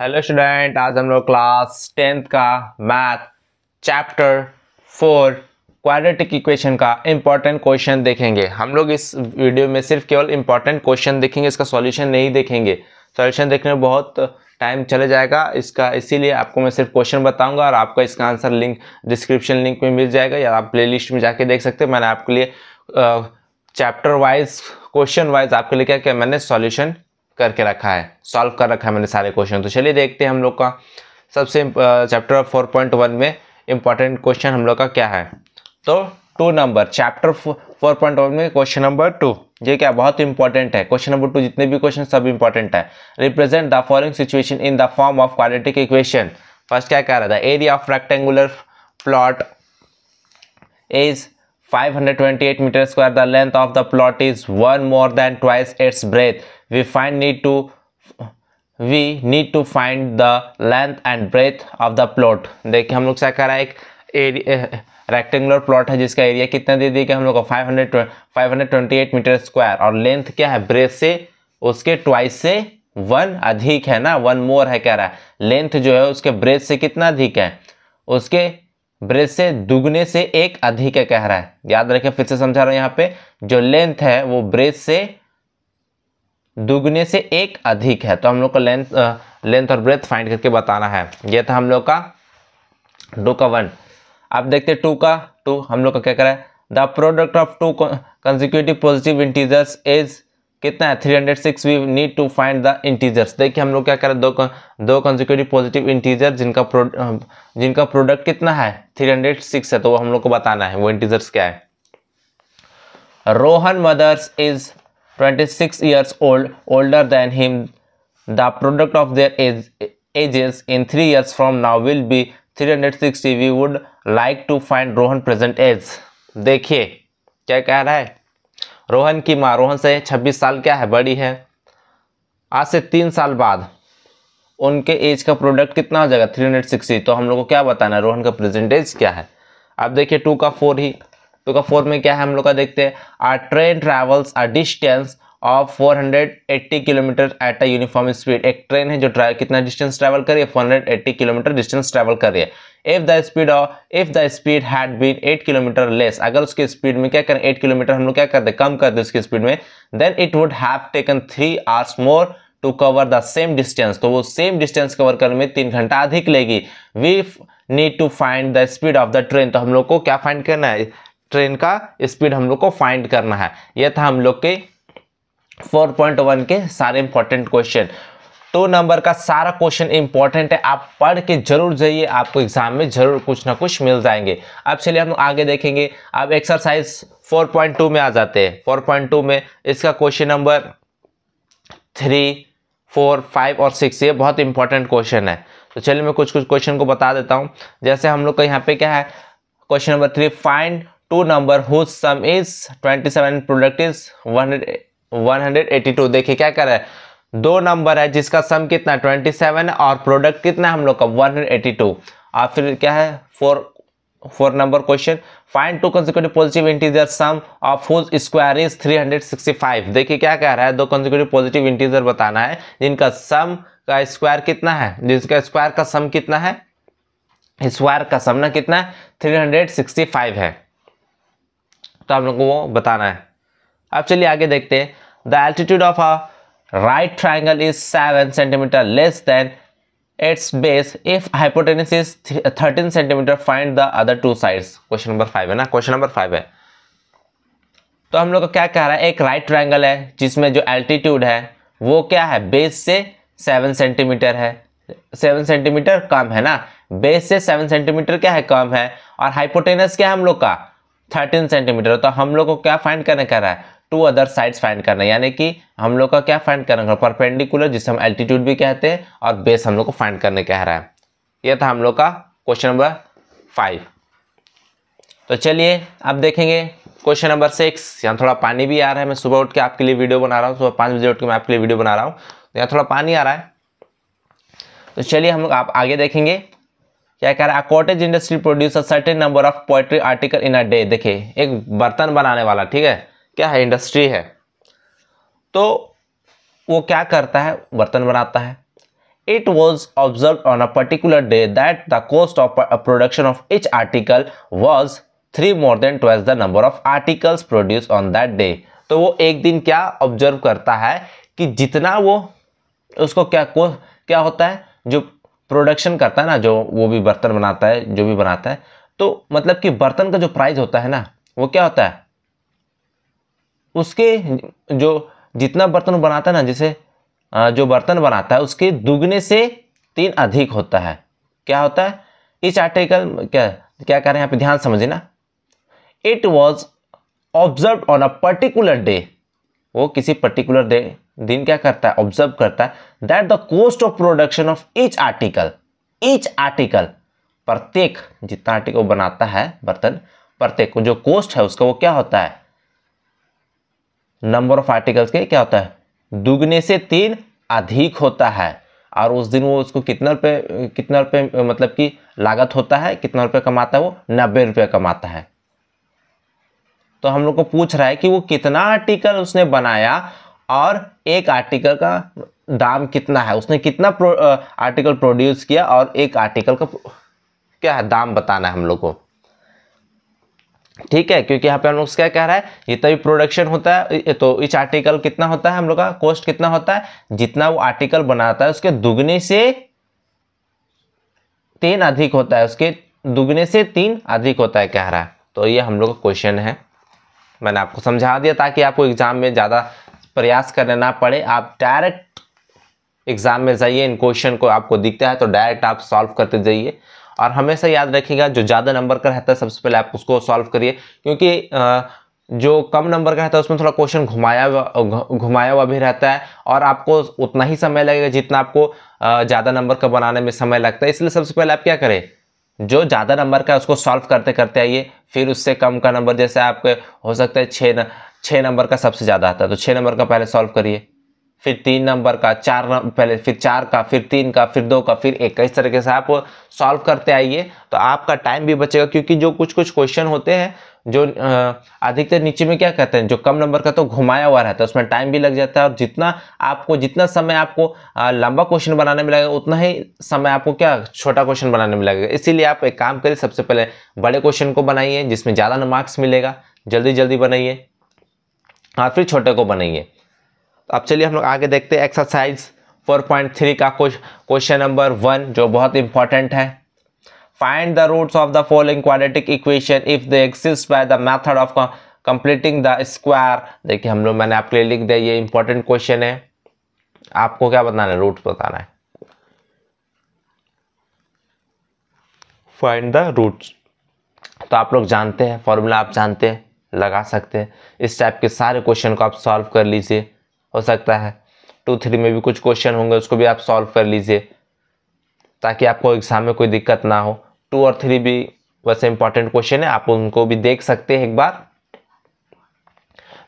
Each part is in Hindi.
हेलो स्टूडेंट आज हम लोग क्लास टेंथ का math chapter four quadratic equation का इम्पॉर्टेंट क्वेश्चन देखेंगे हम लोग इस वीडियो में सिर्फ केवल इम्पॉर्टेंट क्वेश्चन देखेंगे इसका सॉल्यूशन नहीं देखेंगे सॉल्यूशन देखने में बहुत टाइम चले जाएगा इसका इसीलिए आपको मैं सिर्फ क्वेश्चन बताऊंगा और आपका इसका आंसर लिंक डिस्क्रिप्शन लिंक में मिल जाएगा या आप प्ले में जाके देख सकते हैं मैंने आपके लिए चैप्टर वाइज क्वेश्चन वाइज आपके लिए क्या क्या मैंने सॉल्यूशन करके रखा है सॉल्व कर रखा है मैंने सारे क्वेश्चन तो चलिए देखते हैं हम लोग का सबसे चैप्टर फोर पॉइंट वन में इम्पॉर्टेंट क्वेश्चन हम लोग का क्या है तो two number chapter four point one में क्वेश्चन नंबर टू ये क्या बहुत इंपॉर्टेंट है क्वेश्चन नंबर टू जितने भी क्वेश्चन सब इंपॉर्टेंट है represent the following situation in the form of quadratic equation first क्या कह रहा था area of rectangular plot is 528 metre square the length of the plot is one more than twice its breadth we find need to we need to find the length and breadth of the plot देखिए हम लोग क्या करा एक रेक्टेंगुलर प्लॉट है जिसका एरिया कितना दे दिया कि हम लोग को 500 528 मीटर स्क्वायर और लेंथ क्या है ब्रेथ से उसके ट्वाइस से वन अधिक है ना वन मोर है कह रहा है लेंथ जो है उसके ब्रेथ से कितना अधिक है उसके ब्रेथ से दुगने से एक अधिक है कह रहा है याद रखें फिर से समझा रहा हूँ यहाँ पे जो लेंथ है वो ब्रेथ से दुगने से एक अधिक है तो हम लोग को लेंथ लेंथ और ब्रेथ फाइंड करके बताना है यह था हम लोग का टू का वन अब देखते टू का टू हम लोग का क्या करा है the product of two consecutive positive integers is कितना है three hundred six we need to find the integers देखिए हम लोग क्या करें दो दो कंजिक्यूटिव पॉजिटिव इंटीजर जिनका प्रो जिनका प्रोडक्ट कितना है थ्री हंड्रेड सिक्स है तो वो हम लोग को बताना है वो इंटीजर्स क्या है Rohan mother's is 26 years old older than him the product of their age, ages in 3 years from now will be 360 we would like to find Rohan present age देखिए क्या कह रहा है रोहन की माँ रोहन से 26 साल क्या है बड़ी है आज से तीन साल बाद उनके एज का प्रोडक्ट कितना हो जाएगा 360 तो हम लोग को क्या बताना है रोहन का प्रेजेंट एज क्या है अब देखिए टू का फोर ही टू तो का फोर में क्या है हम लोग का देखते हैं a train travels a distance of 480 kilometre at a uniform speed एक ट्रेन है जो कितना डिस्टेंस ट्रैवल कर रही है 480 किलोमीटर डिस्टेंस ट्रैवल कर रही है if the speed of if the speed had been 8 kilometre less अगर उसके स्पीड में क्या करें 8 किलोमीटर हम लोग क्या कर दे कम कर दे उसकी स्पीड में then it would have taken three hours more to cover the same distance तो वो सेम डिस्टेंस कवर करने में तीन घंटा अधिक लेगी we need to find the speed of the train तो हम लोग को क्या फाइंड करना है ट्रेन का स्पीड हम लोग को फाइंड करना है यह था हम लोग के 4.1 के सारे इंपॉर्टेंट क्वेश्चन तो नंबर का सारा क्वेश्चन इंपॉर्टेंट है आप पढ़ के जरूर जाइए आपको एग्जाम में जरूर कुछ ना कुछ मिल जाएंगे अब चलिए हम आगे देखेंगे अब एक्सरसाइज 4.2 में आ जाते हैं 4.2 में इसका question number three four five और सिक्स ये बहुत इंपॉर्टेंट क्वेश्चन है तो चलिए मैं कुछ कुछ क्वेश्चन को बता देता हूँ जैसे हम लोग का यहाँ पे क्या है question number three find two number whose 27 182 देखिए क्या कर रहा है दो नंबर है जिसका सम कितना 27 और प्रोडक्ट कितना हम लोग का 182 और फिर क्या है four four number question find two consecutive positive integer sum of whose square is 365 देखिए क्या कह रहा है दो कंसिक्यूटिव पॉजिटिव इंटीजर बताना है जिनका सम का स्क्वायर कितना है जिसका स्क्वायर का सम कितना है स्क्वायर का सम ना कितना है 365 है तो आप लोगों को वो बताना है अब चलिए आगे देखते हैं the altitude of a right triangle is seven centimetre less than its base if hypotenuse is thirteen centimetre find the other two sides question number five है ना क्वेश्चन नंबर फाइव है तो हम लोग का क्या कह रहा है एक राइट ट्राइंगल है जिसमें जो एल्टीट्यूड है वो क्या है बेस से सेवन सेंटीमीटर है सेवन सेंटीमीटर कम है ना बेस से सेवन सेंटीमीटर क्या है कम है और हाइपोटेनस क्या है हम लोग का थर्टीन सेंटीमीटर तो हम लोग को क्या फाइंड करने कह रहा है टू अदर साइड्स फाइंड करना है यानी कि हम लोग का क्या फाइंड करना है परपेंडिकुलर जिसे हम एल्टीट्यूड भी कहते हैं और बेस हम लोग को फाइंड करने कह रहा है यह था हम लोग का क्वेश्चन नंबर फाइव तो चलिए अब देखेंगे क्वेश्चन नंबर सिक्स यहाँ थोड़ा पानी भी आ रहा है मैं सुबह उठ के आपके लिए वीडियो बना रहा हूँ सुबह पाँच बजे उठ के मैं आपके लिए वीडियो बना रहा हूँ तो यहाँ थोड़ा पानी आ रहा है तो चलिए हम लोग आप आगे देखेंगे क्या कह रहा है cottage industry produce certain number of pottery article in a day देखिए एक बर्तन बनाने वाला ठीक है क्या है इंडस्ट्री है तो वो क्या करता है बर्तन बनाता है it was observe on a particular day that the cost of production of each article was three more than twelve the number of articles produce on that day तो वो एक दिन क्या ऑब्जर्व करता है कि जितना वो उसको क्या क्या होता है जो प्रोडक्शन करता है ना जो वो भी बर्तन बनाता है जो भी बनाता है तो मतलब कि बर्तन का जो प्राइस होता है ना वो क्या होता है उसके जो जितना बर्तन बनाता है ना जैसे जो बर्तन बनाता है उसके दुगने से तीन अधिक होता है क्या होता है इस आर्टिकल क्या क्या कह रहे हैं यहाँ पे ध्यान समझे ना it was observe on a particular day वो किसी पर्टिकुलर डे दिन क्या करता है ऑब्जर्व करता है that the cost of production of each article each article प्रत्येक जितना आर्टिकल बनाता है बर्तन प्रत्येक जो कॉस्ट है उसका वो क्या होता है नंबर ऑफ आर्टिकल्स के क्या होता है दुगने से तीन अधिक होता है और उस दिन वो उसको कितना रुपये कितना रुपये मतलब कि लागत होता है कितना रुपये कमाता है वो नब्बे रुपये कमाता है तो हम लोग को पूछ रहा है कि वो कितना आर्टिकल उसने बनाया और एक आर्टिकल का दाम कितना है उसने कितना प्रो, आर्टिकल प्रोड्यूस किया और एक आर्टिकल का क्या है दाम बताना है हम लोग को ठीक है क्योंकि यहाँ पे हम लोग क्या कह रहा है ये तभी प्रोडक्शन होता है तो इस आर्टिकल कितना होता है हम लोग का कॉस्ट कितना होता है जितना वो आर्टिकल बनाता है उसके दुगने से तीन अधिक होता है उसके दुगने से तीन अधिक होता है कह रहा है तो ये हम लोग का क्वेश्चन है मैंने आपको समझा दिया ताकि आपको एग्जाम में ज़्यादा प्रयास करने ना पड़े आप डायरेक्ट एग्ज़ाम में जाइए इन क्वेश्चन को आपको दिखता है तो डायरेक्ट आप सॉल्व करते जाइए और हमेशा याद रखिएगा जो ज़्यादा नंबर का रहता है सबसे पहले आप उसको सॉल्व करिए क्योंकि जो कम नंबर का रहता है उसमें थोड़ा क्वेश्चन घुमाया घुमाया हुआ भी रहता है और आपको उतना ही समय लगेगा जितना आपको ज़्यादा नंबर का बनाने में समय लगता है इसलिए सबसे पहले आप क्या करें जो ज़्यादा नंबर का है उसको सॉल्व करते करते आइए फिर उससे कम का नंबर जैसे आपके हो सकता है छः छः नंबर का सबसे ज़्यादा आता है तो छः नंबर का पहले सॉल्व करिए फिर तीन नंबर का चार पहले फिर चार का फिर तीन का फिर दो का फिर एक का इस तरीके से आप सॉल्व करते आइए तो आपका टाइम भी बचेगा क्योंकि जो कुछ कुछ क्वेश्चन होते हैं जो अधिकतर नीचे में क्या कहते हैं जो कम नंबर का तो घुमाया हुआ रहता है उसमें टाइम भी लग जाता है और जितना आपको जितना समय आपको लंबा क्वेश्चन बनाने में लगेगा उतना ही समय आपको क्या छोटा क्वेश्चन बनाने में लगेगा इसीलिए आप एक काम करिए सबसे पहले बड़े क्वेश्चन को बनाइए जिसमें ज़्यादा मार्क्स मिलेगा जल्दी जल्दी बनाइए और हाँ, फिर छोटे को बनाइए अब चलिए हम लोग आगे देखते हैं एक्सरसाइज 4.3 का क्वेश्चन नंबर वन जो बहुत इंपॉर्टेंट है find the roots of the following quadratic equation if they exist by the method of completing the square देखिए हम लोग मैंने आपके लिए लिख दिया ये इंपॉर्टेंट क्वेश्चन है आपको क्या बताना है रूट बताना है फाइंड द रूट्स तो आप लोग जानते हैं फॉर्मूला आप जानते हैं लगा सकते हैं इस टाइप के सारे क्वेश्चन को आप सॉल्व कर लीजिए हो सकता है टू थ्री में भी कुछ क्वेश्चन होंगे उसको भी आप सॉल्व कर लीजिए ताकि आपको एग्ज़ाम में कोई दिक्कत ना हो टू और थ्री भी वैसे इंपॉर्टेंट क्वेश्चन है आप उनको भी देख सकते हैं एक बार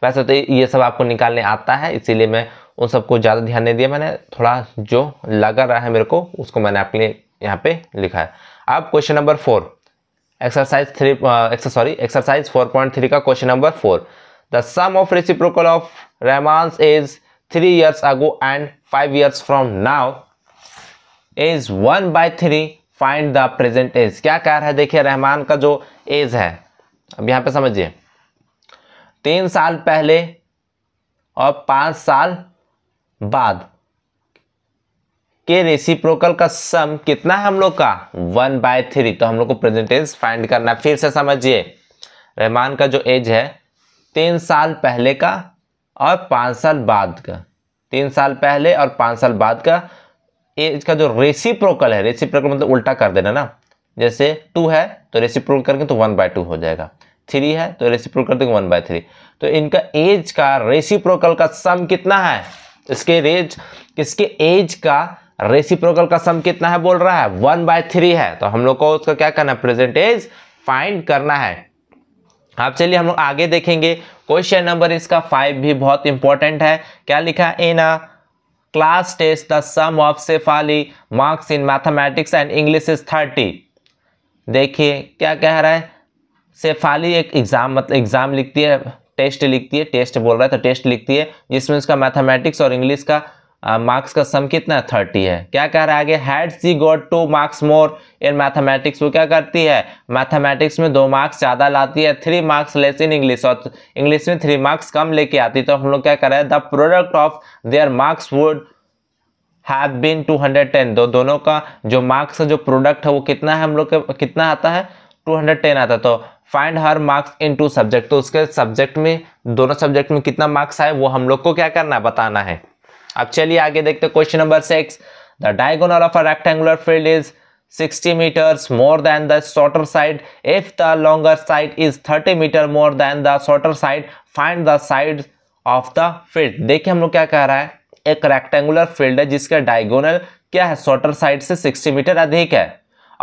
वैसे तो ये सब आपको निकालने आता है इसीलिए मैं उन सबको ज़्यादा ध्यान नहीं दिया मैंने थोड़ा जो लगा रहा है मेरे को उसको मैंने आपके लिए यहाँ पे लिखा है अब question number four exercise three sorry exercise four point three का question number four the sum of reciprocal of Rehman's is three years ago and five years from now is one by three find the present age क्या कह रहा है देखिए रहमान का जो एज है अब यहाँ पे समझिए तीन साल पहले और पाँच साल बाद के रेसिप्रोकल का सम कितना है हम लोग का वन बाय थ्री तो हम लोग को प्रेजेंटेंस फाइंड करना फिर से समझिए रहमान का जो एज है तीन साल पहले का और पाँच साल बाद का तीन साल पहले और पाँच साल बाद का एज का जो रेसिप्रोकल है रेसिप्रोकल मतलब उल्टा कर देना ना जैसे टू है तो रेसिप्रोकल करके तो वन बाय टू हो जाएगा थ्री है तो रेसिप्रोकल करते वन बाय थ्री तो इनका एज का रेसिप्रोकल का सम कितना है इसके रेज किसके एज का रेसिप्रोकल का सम कितना है बोल रहा है वन बाय थ्री है तो हम लोग को उसका क्या करना है प्रेजेंटेज फाइंड करना है आप चलिए हम लोग आगे देखेंगे क्वेश्चन नंबर इसका फाइव भी बहुत इंपॉर्टेंट है क्या लिखा in class test the sum of Shefali marks in mathematics and English is thirty देखिए क्या कह रहा है सेफाली एक एग्ज़ाम मतलब एग्ज़ाम लिखती है टेस्ट लिखती है टेस्ट बोल रहा है तो टेस्ट लिखती है जिसमें उसका मैथमेटिक्स और इंग्लिश का मार्क्स का सम कितना थर्टी है क्या कह रहा है आगे had she got two marks more in mathematics वो क्या करती है मैथमेटिक्स में दो मार्क्स ज़्यादा लाती है three marks less in English और इंग्लिश में थ्री मार्क्स कम लेके आती तो हम लोग क्या कर रहे हैं the product of their marks would have been ten दो दोनों का जो मार्क्स जो प्रोडक्ट है वो कितना है हम लोग का कितना आता है टेन आता तो find her marks in two subject तो उसके सब्जेक्ट में दोनों सब्जेक्ट में कितना मार्क्स आए वो हम लोग को क्या करना है बताना है अब चलिए आगे देखते question number six the diagonal of a rectangular field is 60 meters more than the shorter side if the longer side is 30 metre more than the shorter side find the side of the field देखिए हम लोग क्या कह रहा है एक रेक्टेंगुलर फील्ड है जिसका डायगोनल क्या है शॉर्टर साइड से 60 मीटर अधिक है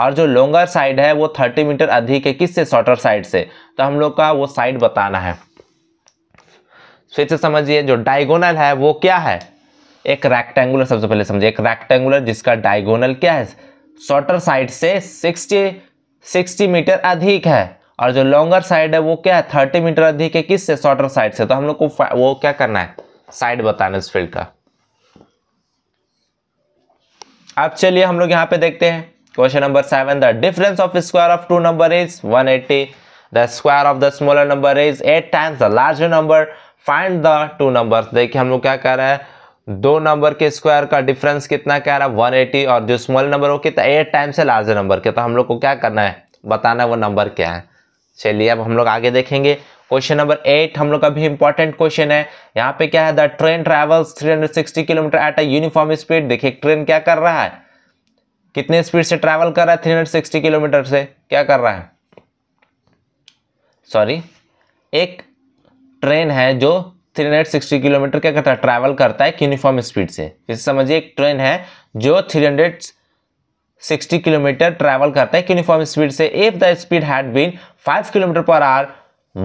और जो लॉन्गर साइड है वो 30 मीटर अधिक है किससे शॉर्टर साइड से तो हम लोग का वो साइड बताना है फिर से समझिए जो डायगोनल है वो क्या है एक रैक्टेंगुलर सबसे पहले समझे एक रैक्टेंगुलर जिसका डायगोनल क्या है शॉर्टर साइड से 60 60 मीटर अधिक है और जो लॉन्गर साइड है वो क्या है थर्टी मीटर अधिक है किससे शॉर्टर साइड से तो हम लोग को वो क्या करना है साइड बताना इस फील्ड का अब चलिए हम लोग यहाँ पे देखते हैं question number seven the difference of square of two number is 180 the square of the smaller number is eight times the larger number find the two number देखिए हम लोग क्या कर रहे हैं दो नंबर के स्क्वायर का डिफरेंस कितना कह रहा है वन एटी और जो स्मॉल नंबर हो कितना एट टाइम से लार्जर नंबर के तो हम लोग को क्या करना है बताना है वो नंबर क्या है चलिए अब हम लोग आगे देखेंगे क्वेश्चन नंबर एट हम लोग का भी इंपॉर्टेंट क्वेश्चन है यहाँ पे क्या है the train travels 360 kilometre at a uniform speed देखिए ट्रेन क्या कर रहा है कितने स्पीड से ट्रैवल कर रहा है 360 किलोमीटर से क्या कर रहा है सॉरी एक ट्रेन है जो 360 हंड्रेड सिक्सटी किलोमीटर क्या करता है ट्रैवल करता है यूनिफॉर्म स्पीड से जैसे समझिए एक ट्रेन है जो three hundred sixty kilometre travel करता है यूनिफॉर्म स्पीड से if the speed had been five kilometre per hour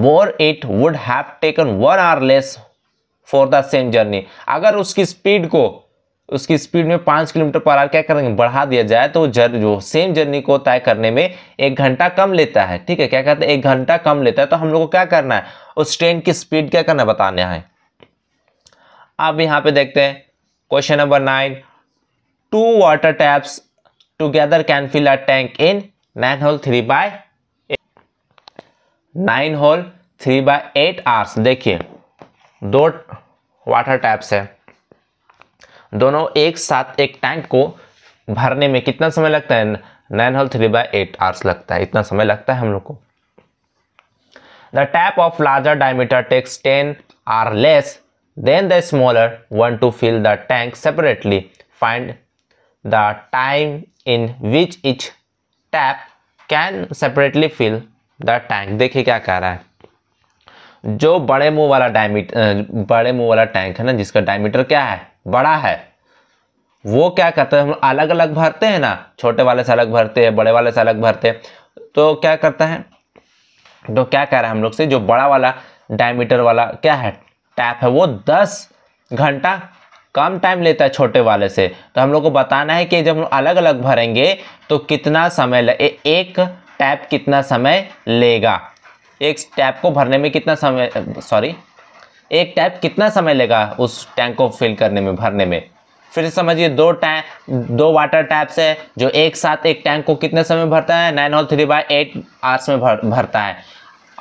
more it would have taken one hour less for the same journey अगर उसकी स्पीड को उसकी स्पीड में पाँच किलोमीटर पर आर क्या करेंगे बढ़ा दिया जाए तो जर जो सेम जर्नी को तय करने में एक घंटा कम लेता है ठीक है क्या कहते हैं एक घंटा कम लेता है तो हम लोग को क्या करना है उस ट्रेन की स्पीड क्या करना है बताना है अब यहाँ पे देखते हैं question number nine two water taps together can fill a tank in nine whole three by nine whole three by eight hours देखिए दो वाटर टैप्स है दोनों एक साथ एक टैंक को भरने में कितना समय लगता है nine whole three by eight hours लगता है इतना समय लगता है हम लोग को the tap of larger diameter takes ten hour less than the smaller one to fill the tank separately find the time in which each tap can separately fill the tank देखिए क्या कह रहा है जो बड़े मुंह वाला डायमीटर बड़े मुंह वाला टैंक है ना जिसका डायमीटर क्या है बड़ा है वो क्या करते हैं हम अलग अलग भरते हैं ना छोटे वाले से अलग भरते हैं बड़े वाले से अलग भरते हैं तो क्या करता है तो क्या कह रहा है हम लोग से जो बड़ा वाला डायमीटर वाला क्या है टैप है वो दस घंटा कम टाइम लेता है छोटे वाले से तो हम लोग को बताना है कि जब हम अलग अलग भरेंगे तो कितना समय लगे एक टैप कितना समय लेगा एक टैप को भरने में कितना समय सॉरी एक टैप कितना समय लेगा उस टैंक को फिल करने में भरने में फिर समझिए दो टैंक दो वाटर टैप्स है जो एक साथ एक टैंक को कितने समय भरता है नाइन और थ्री बाई एट आवर्स में भर भरता है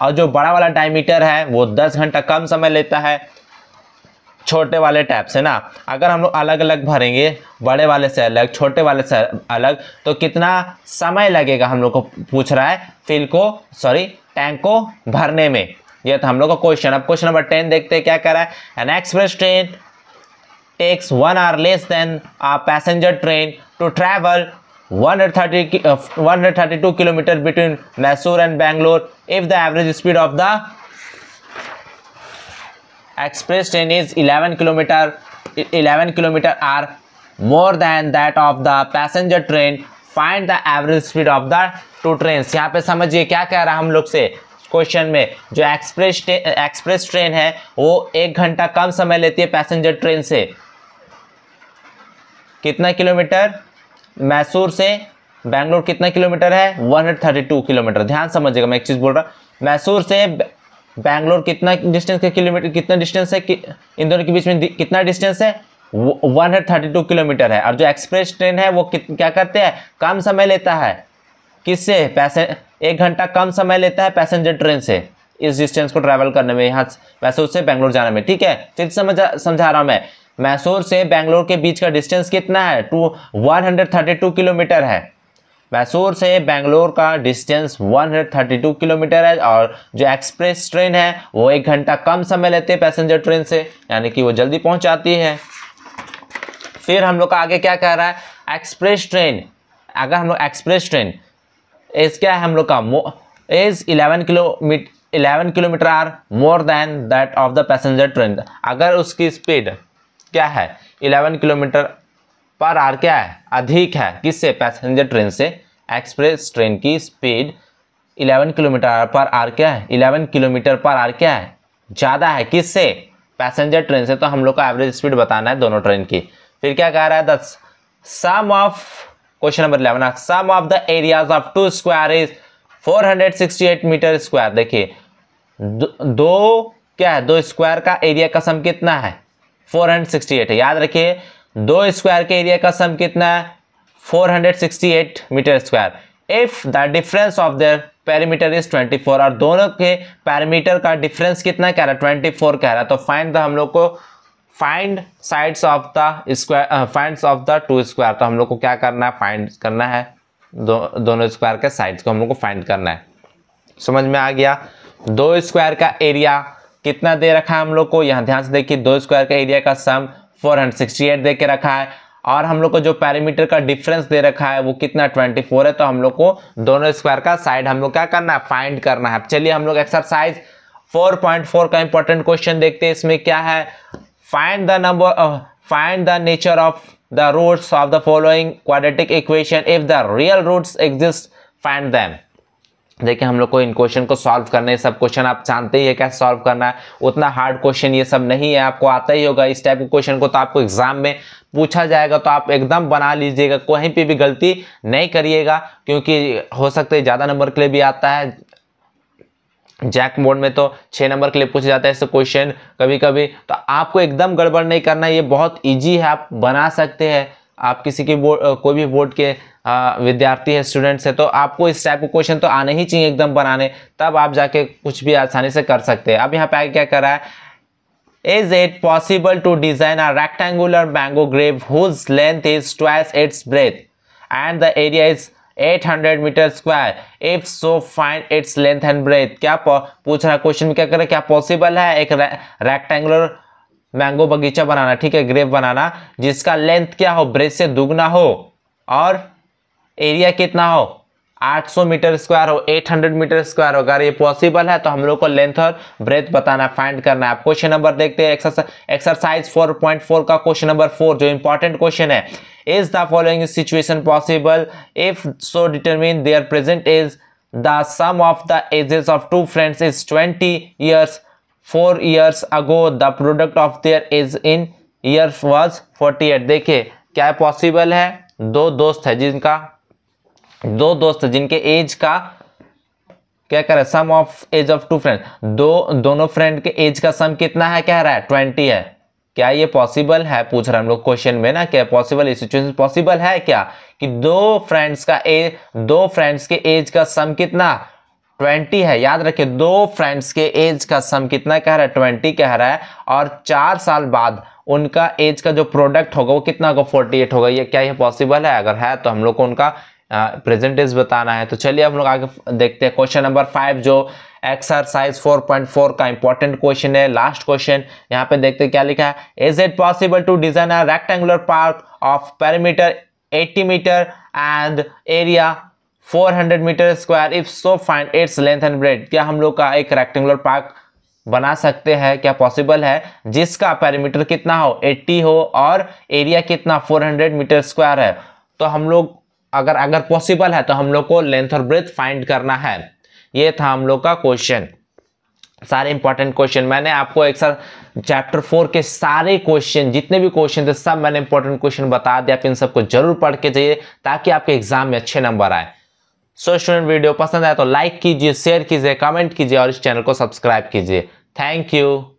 और जो बड़ा वाला डायमीटर है वो दस घंटा कम समय लेता है छोटे वाले टैप से ना अगर हम लोग अलग अलग भरेंगे बड़े वाले से अलग छोटे वाले से अलग तो कितना समय लगेगा हम लोग को पूछ रहा है फिल को सॉरी टैंक को भरने में यह था हम लोग का क्वेश्चन अब क्वेश्चन नंबर टेन देखते हैं क्या कह रहा है an express train takes one hour less than a passenger train to travel 130 thirty kilometre between Mysore and Bangalore if the average speed of the express train is 11 kilometre 11 kilometre hour more than that of the passenger train find the average speed of the two train यहाँ पे समझिए क्या कह रहा है हम लोग से क्वेश्चन में जो एक्सप्रेस एक्सप्रेस ट्रेन है वो एक घंटा कम समय लेती है पैसेंजर ट्रेन से कितना किलोमीटर मैसूर से बैंगलोर कितना किलोमीटर है 132 किलोमीटर ध्यान समझिएगा मैं एक चीज़ बोल रहा मैसूर से बैंगलोर कितना डिस्टेंस का किलोमीटर कितना डिस्टेंस है कि, इन दोनों के बीच में कितना डिस्टेंस है टू किलोमीटर है और जो एक्सप्रेस ट्रेन है वो क्या करते हैं कम समय लेता है किससे पैसे एक घंटा कम समय लेता है पैसेंजर ट्रेन से इस डिस्टेंस को ट्रैवल करने में यहाँ मैसूर से बैंगलोर जाने में ठीक है फिर समझा समझा रहा हूँ मैं मैसूर से बैंगलोर के बीच का डिस्टेंस कितना है टू टू किलोमीटर है मैसूर से बैंगलोर का डिस्टेंस 132 किलोमीटर है और जो एक्सप्रेस ट्रेन है वो एक घंटा कम समय लेते हैं पैसेंजर ट्रेन से यानी कि वो जल्दी पहुंच जाती है फिर हम लोग का आगे क्या कह रहा है एक्सप्रेस ट्रेन अगर हम लोग एक्सप्रेस ट्रेन इज क्या है हम लोग का is eleven kilometre eleven kilometre hour more than that of the passenger train अगर उसकी स्पीड क्या है इलेवन किलोमीटर पर आर क्या है अधिक है किससे पैसेंजर ट्रेन से एक्सप्रेस ट्रेन की स्पीड 11 किलोमीटर पर आर क्या है 11 किलोमीटर पर आर क्या है ज़्यादा है किससे पैसेंजर ट्रेन से तो हम लोग का एवरेज स्पीड बताना है दोनों ट्रेन की फिर क्या कह रहा है the sum of question number eleven sum of the areas of two square is 468 metre square देखिए दो, क्या है दो स्क्वायर का एरिया का सम कितना है 468 है याद रखिए दो स्क्वायर के एरिया का सम कितना है 468 metre square if the difference of their perimeter is 24 और दोनों के पैरामीटर का डिफरेंस कितना कह रहा है 24 कह रहा है तो फाइंड द हम लोग को find sides of the square find of the two square तो हम लोग को क्या करना है फाइंड करना है दो, दोनों स्क्वायर के साइड्स को हम लोग को फाइंड करना है समझ में आ गया दो स्क्वायर का एरिया कितना दे रखा है हम लोग को यहाँ ध्यान से देखिए दो स्क्वायर का एरिया का सम 468 दे के रखा है और हम लोग को जो पैरामीटर का डिफरेंस दे रखा है वो कितना 24 है तो हम लोग को दोनों स्क्वायर का साइड हम लोग क्या करना है फाइंड करना है चलिए हम लोग एक्सरसाइज 4.4 का इंपॉर्टेंट क्वेश्चन देखते हैं इसमें क्या है find the number of uh, find the nature of the roots of the following quadratic equation if the real roots exist find them देखिए हम लोग को इन क्वेश्चन को सॉल्व करना है सब क्वेश्चन आप जानते ही है क्या सॉल्व करना है उतना हार्ड क्वेश्चन ये सब नहीं है आपको आता ही होगा इस टाइप के क्वेश्चन को तो आपको एग्जाम में पूछा जाएगा तो आप एकदम बना लीजिएगा कहीं पे भी गलती नहीं करिएगा क्योंकि हो सकता है ज़्यादा नंबर के लिए भी आता है जैक मोड में तो छः नंबर के लिए पूछा जाता है इससे क्वेश्चन कभी कभी तो आपको एकदम गड़बड़ नहीं करना ये बहुत इजी है आप बना सकते हैं आप किसी की बोर्ड कोई भी बोर्ड के विद्यार्थी है स्टूडेंट्स है तो आपको इस टाइप के क्वेश्चन तो आने ही चाहिए एकदम बनाने तब आप जाके कुछ भी आसानी से कर सकते हैं अब यहाँ पे आगे क्या कर रहा है is it possible to design a rectangular mango grove whose length is twice its breadth and the area is 800 metre square if so find its length and breadth क्या पूछ रहा है क्वेश्चन में क्या करें क्या पॉसिबल है एक रेक्टेंगुलर मैंगो बगीचा बनाना ठीक है ग्रेप बनाना जिसका लेंथ क्या हो ब्रेथ से दुगना हो और एरिया कितना हो 800 मीटर स्क्वायर हो 800 मीटर स्क्वायर हो अगर ये पॉसिबल है तो हम लोग को लेंथ और ब्रेथ बताना फाइंड करना है आप क्वेश्चन नंबर देखते हैं एक्सरसाइज 4.4 का क्वेश्चन नंबर फोर जो इंपॉर्टेंट क्वेश्चन है is the following situation possible if so determine their present age the sum of the ages of two friends is 20 years 4 years ago the product of their age in year was 48 देखिए क्या पॉसिबल है दो दोस्त है जिनका दो दोस्त जिनके एज का क्या कह रहा है sum of age of two friend दो दोनों फ्रेंड के एज का सम कितना है कह रहा है ट्वेंटी है क्या ये पॉसिबल है पूछ रहा हम लोग क्वेश्चन में ना क्या पॉसिबल ये सिचुएशन पॉसिबल है क्या कि दो फ्रेंड्स का ए दो फ्रेंड्स के एज का सम कितना ट्वेंटी है याद रखिए दो फ्रेंड्स के एज का सम कितना कह रहा है ट्वेंटी कह रहा है और चार साल बाद उनका एज का जो प्रोडक्ट होगा वो कितना होगा फोर्टी एट होगा ये क्या ये पॉसिबल है अगर है तो हम लोग को उनका प्रेजेंटेज बताना है तो चलिए हम लोग आगे देखते हैं क्वेश्चन नंबर फाइव जो एक्सरसाइज 4.4 का इंपॉर्टेंट क्वेश्चन है लास्ट क्वेश्चन यहाँ पे देखते क्या लिखा है is it possible to design a rectangular park of perimeter 80 metre and area 400 metre square if so find its length and breadth क्या हम लोग का एक रेक्टेंगुलर पार्क बना सकते हैं क्या पॉसिबल है जिसका पैरामीटर कितना हो 80 हो और एरिया कितना 400 मीटर स्क्वायर है तो हम लोग अगर अगर पॉसिबल है तो हम लोग को लेंथ और ब्रेथ फाइंड करना है ये था हम लोग का क्वेश्चन सारे इंपॉर्टेंट क्वेश्चन मैंने आपको एक साथ चैप्टर फोर के सारे क्वेश्चन जितने भी क्वेश्चन थे सब मैंने इंपॉर्टेंट क्वेश्चन बता दिया आप इन सबको जरूर पढ़ के जाइए ताकि आपके एग्जाम में अच्छे नंबर आए सो स्टूडेंट वीडियो पसंद आए तो लाइक कीजिए शेयर कीजिए कमेंट कीजिए और इस चैनल को सब्सक्राइब कीजिए थैंक यू